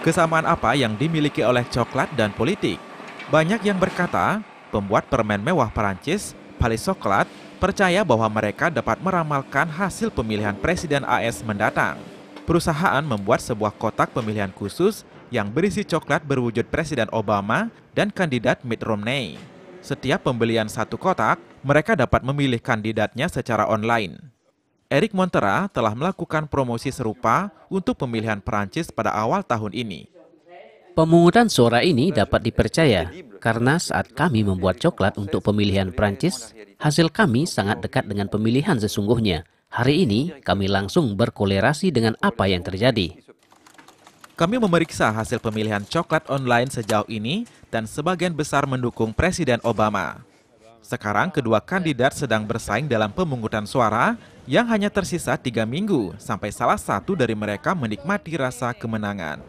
Kesamaan apa yang dimiliki oleh coklat dan politik? Banyak yang berkata, pembuat permen mewah Perancis, Palais Coklat, percaya bahwa mereka dapat meramalkan hasil pemilihan Presiden AS mendatang. Perusahaan membuat sebuah kotak pemilihan khusus yang berisi coklat berwujud Presiden Obama dan kandidat Mitt Romney. Setiap pembelian satu kotak, mereka dapat memilih kandidatnya secara online. Eric Montera telah melakukan promosi serupa untuk pemilihan Perancis pada awal tahun ini. Pemungutan suara ini dapat dipercaya karena saat kami membuat coklat untuk pemilihan Perancis, hasil kami sangat dekat dengan pemilihan sesungguhnya. Hari ini kami langsung berkolerasi dengan apa yang terjadi. Kami memeriksa hasil pemilihan coklat online sejauh ini dan sebagian besar mendukung Presiden Obama. Sekarang kedua kandidat sedang bersaing dalam pemungutan suara yang hanya tersisa tiga minggu sampai salah satu dari mereka menikmati rasa kemenangan.